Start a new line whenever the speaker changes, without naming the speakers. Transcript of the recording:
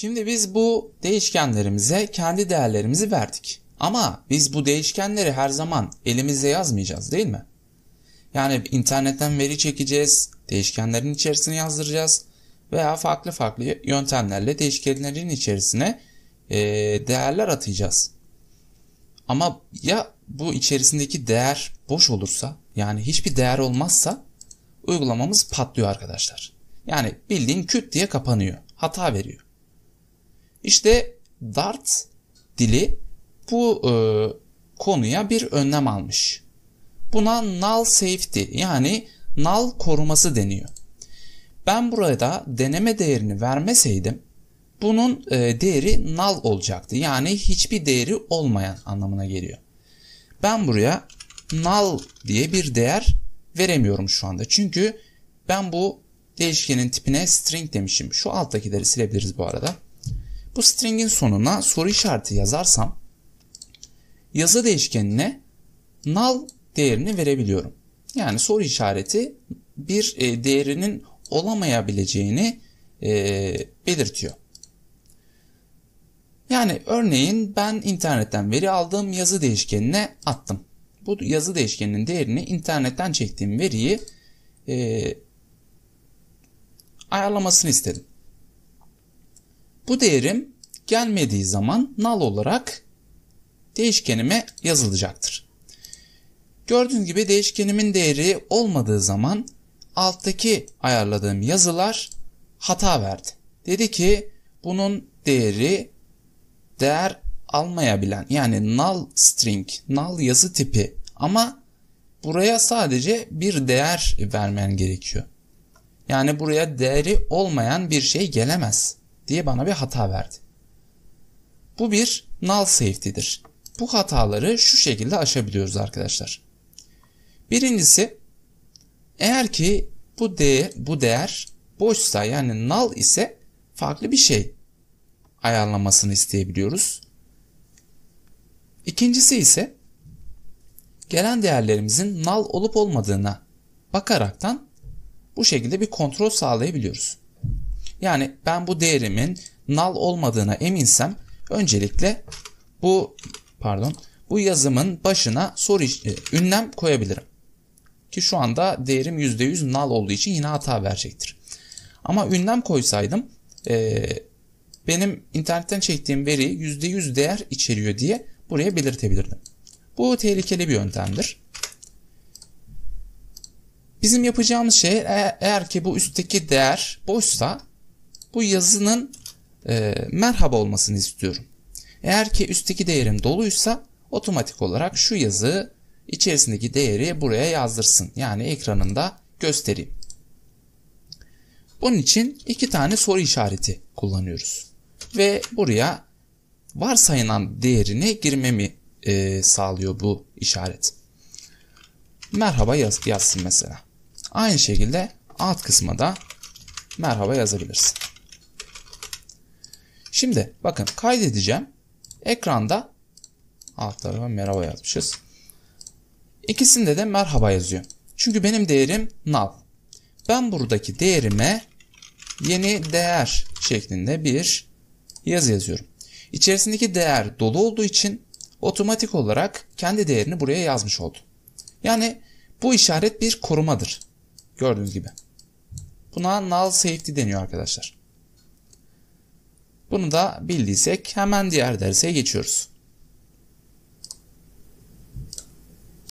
Şimdi biz bu değişkenlerimize kendi değerlerimizi verdik. Ama biz bu değişkenleri her zaman elimizde yazmayacağız değil mi? Yani internetten veri çekeceğiz, değişkenlerin içerisine yazdıracağız veya farklı farklı yöntemlerle değişkenlerin içerisine e, değerler atacağız. Ama ya bu içerisindeki değer boş olursa yani hiçbir değer olmazsa uygulamamız patlıyor arkadaşlar. Yani bildiğin küt diye kapanıyor. Hata veriyor. İşte Dart dili bu e, konuya bir önlem almış. Buna null safety yani null koruması deniyor. Ben burada deneme değerini vermeseydim bunun e, değeri null olacaktı. Yani hiçbir değeri olmayan anlamına geliyor. Ben buraya null diye bir değer veremiyorum şu anda. Çünkü ben bu değişkenin tipine string demişim. Şu alttakileri silebiliriz bu arada. Bu string'in sonuna soru işareti yazarsam yazı değişkenine null değerini verebiliyorum. Yani soru işareti bir e, değerinin olamayabileceğini e, belirtiyor. Yani örneğin ben internetten veri aldığım yazı değişkenine attım. Bu yazı değişkeninin değerini internetten çektiğim veriyi e, ayarlamasını istedim. Bu değerim gelmediği zaman null olarak değişkenime yazılacaktır. Gördüğünüz gibi değişkenimin değeri olmadığı zaman alttaki ayarladığım yazılar hata verdi. Dedi ki bunun değeri değer almayabilen yani null string, null yazı tipi ama buraya sadece bir değer vermen gerekiyor. Yani buraya değeri olmayan bir şey gelemez diye bana bir hata verdi. Bu bir null safety'dir. Bu hataları şu şekilde aşabiliyoruz arkadaşlar. Birincisi eğer ki bu değer, bu değer boşsa yani null ise farklı bir şey ayarlamasını isteyebiliyoruz. İkincisi ise gelen değerlerimizin null olup olmadığına bakaraktan bu şekilde bir kontrol sağlayabiliyoruz. Yani ben bu değerimin null olmadığına eminsem öncelikle bu pardon bu yazımın başına soru e, ünlem koyabilirim. Ki şu anda değerim %100 null olduğu için yine hata verecektir. Ama ünlem koysaydım e, benim internetten çektiğim veri %100 değer içeriyor diye buraya belirtebilirdim. Bu tehlikeli bir yöntemdir. Bizim yapacağımız şey e, eğer ki bu üstteki değer boşsa bu yazının e, merhaba olmasını istiyorum. Eğer ki üstteki değerim doluysa otomatik olarak şu yazı içerisindeki değeri buraya yazdırsın. Yani ekranında göstereyim. Bunun için iki tane soru işareti kullanıyoruz. Ve buraya varsayılan değerini girmemi e, sağlıyor bu işaret. Merhaba yaz, yazsın mesela. Aynı şekilde alt kısmada merhaba yazabilirsin. Şimdi bakın kaydedeceğim. Ekranda alt tarafa merhaba yazmışız. İkisinde de merhaba yazıyor. Çünkü benim değerim null Ben buradaki değerime yeni değer şeklinde bir yazı yazıyorum. İçerisindeki değer dolu olduğu için otomatik olarak kendi değerini buraya yazmış oldu. Yani bu işaret bir korumadır. Gördüğünüz gibi. Buna null safety deniyor arkadaşlar. Bunu da bildiysek hemen diğer derse geçiyoruz.